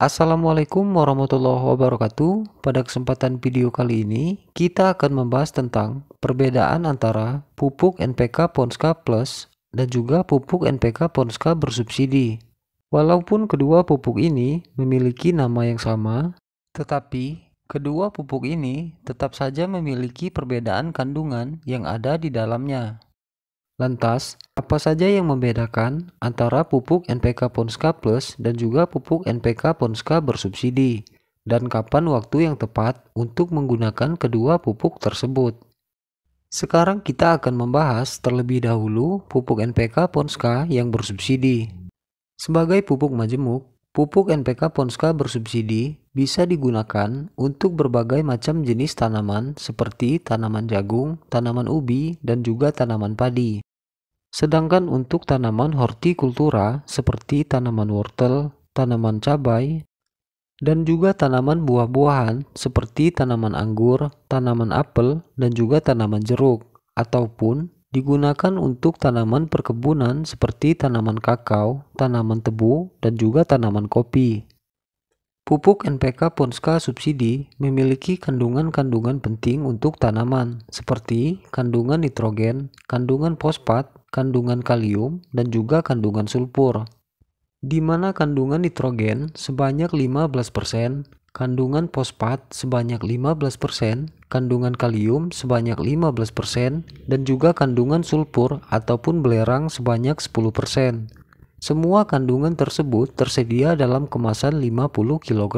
Assalamualaikum warahmatullahi wabarakatuh. Pada kesempatan video kali ini, kita akan membahas tentang perbedaan antara pupuk NPK Ponska Plus dan juga pupuk NPK Ponska bersubsidi. Walaupun kedua pupuk ini memiliki nama yang sama, tetapi kedua pupuk ini tetap saja memiliki perbedaan kandungan yang ada di dalamnya. Lantas, apa saja yang membedakan antara pupuk NPK Ponska Plus dan juga pupuk NPK Ponska bersubsidi? Dan kapan waktu yang tepat untuk menggunakan kedua pupuk tersebut? Sekarang kita akan membahas terlebih dahulu pupuk NPK Ponska yang bersubsidi. Sebagai pupuk majemuk, pupuk NPK Ponska bersubsidi bisa digunakan untuk berbagai macam jenis tanaman seperti tanaman jagung, tanaman ubi, dan juga tanaman padi. Sedangkan untuk tanaman hortikultura seperti tanaman wortel, tanaman cabai, dan juga tanaman buah-buahan seperti tanaman anggur, tanaman apel, dan juga tanaman jeruk, ataupun digunakan untuk tanaman perkebunan seperti tanaman kakao, tanaman tebu, dan juga tanaman kopi. Pupuk NPK Ponska subsidi memiliki kandungan-kandungan penting untuk tanaman, seperti kandungan nitrogen, kandungan fosfat, kandungan kalium, dan juga kandungan sulfur. Di mana kandungan nitrogen sebanyak 15%, kandungan fosfat sebanyak 15%, kandungan kalium sebanyak 15%, dan juga kandungan sulfur ataupun belerang sebanyak 10%. Semua kandungan tersebut tersedia dalam kemasan 50 kg.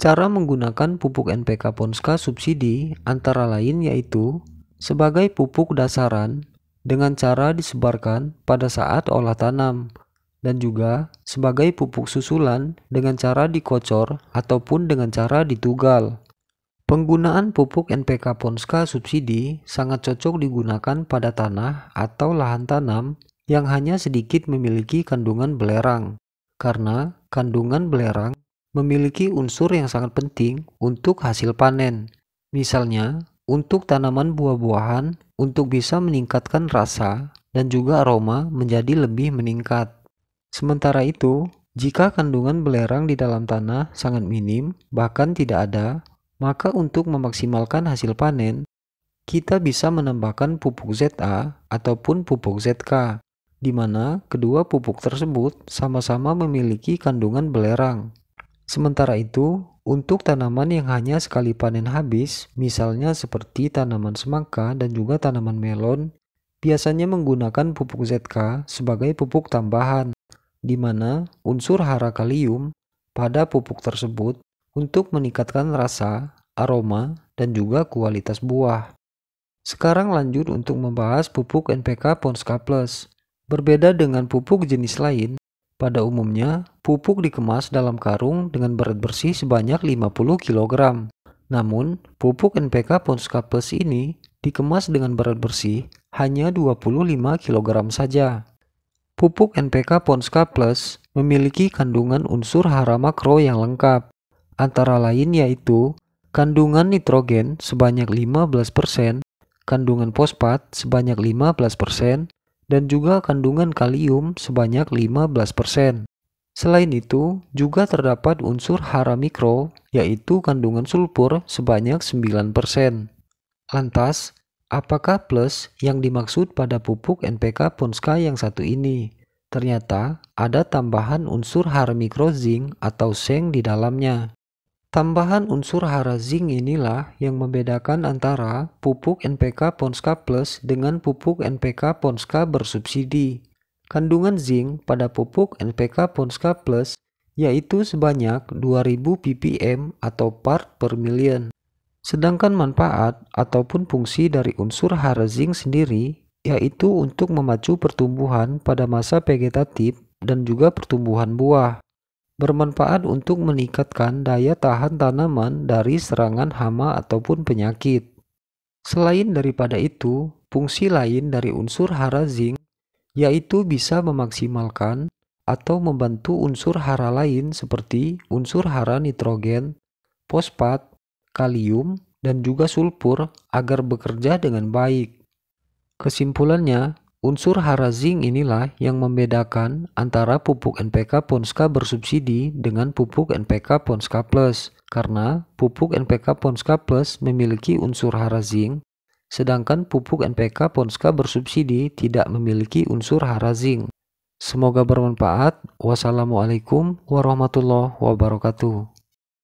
Cara menggunakan pupuk NPK Ponska subsidi antara lain yaitu sebagai pupuk dasaran dengan cara disebarkan pada saat olah tanam dan juga sebagai pupuk susulan dengan cara dikocor ataupun dengan cara ditugal. Penggunaan pupuk NPK Ponska subsidi sangat cocok digunakan pada tanah atau lahan tanam yang hanya sedikit memiliki kandungan belerang, karena kandungan belerang memiliki unsur yang sangat penting untuk hasil panen. Misalnya, untuk tanaman buah-buahan untuk bisa meningkatkan rasa dan juga aroma menjadi lebih meningkat. Sementara itu, jika kandungan belerang di dalam tanah sangat minim, bahkan tidak ada, maka untuk memaksimalkan hasil panen, kita bisa menambahkan pupuk ZA ataupun pupuk ZK, di mana kedua pupuk tersebut sama-sama memiliki kandungan belerang. Sementara itu, untuk tanaman yang hanya sekali panen habis, misalnya seperti tanaman semangka dan juga tanaman melon, biasanya menggunakan pupuk ZK sebagai pupuk tambahan, di mana unsur hara kalium pada pupuk tersebut untuk meningkatkan rasa, aroma, dan juga kualitas buah. Sekarang lanjut untuk membahas pupuk NPK Ponska Plus. Berbeda dengan pupuk jenis lain, pada umumnya, pupuk dikemas dalam karung dengan berat bersih sebanyak 50 kg. Namun, pupuk NPK Ponska Plus ini dikemas dengan berat bersih hanya 25 kg saja. Pupuk NPK Ponska Plus memiliki kandungan unsur hara makro yang lengkap, antara lain yaitu kandungan nitrogen sebanyak 15%, kandungan fosfat sebanyak 15%, dan juga kandungan kalium sebanyak 15%. Selain itu, juga terdapat unsur hara mikro, yaitu kandungan sulfur sebanyak 9%. Lantas, apakah plus yang dimaksud pada pupuk NPK Ponska yang satu ini? Ternyata ada tambahan unsur hara mikro zinc atau seng di dalamnya. Tambahan unsur hara zinc inilah yang membedakan antara pupuk NPK Ponska Plus dengan pupuk NPK Ponska bersubsidi. Kandungan zinc pada pupuk NPK Ponska Plus yaitu sebanyak 2000 ppm atau part per million. Sedangkan manfaat ataupun fungsi dari unsur hara zinc sendiri yaitu untuk memacu pertumbuhan pada masa vegetatif dan juga pertumbuhan buah bermanfaat untuk meningkatkan daya tahan tanaman dari serangan hama ataupun penyakit. Selain daripada itu, fungsi lain dari unsur hara zinc yaitu bisa memaksimalkan atau membantu unsur hara lain seperti unsur hara nitrogen, fosfat, kalium, dan juga sulfur agar bekerja dengan baik. Kesimpulannya, Unsur hara zinc inilah yang membedakan antara pupuk NPK Ponska bersubsidi dengan pupuk NPK Ponska Plus karena pupuk NPK Ponska Plus memiliki unsur hara zinc sedangkan pupuk NPK Ponska bersubsidi tidak memiliki unsur hara zinc Semoga bermanfaat. Wassalamualaikum warahmatullahi wabarakatuh.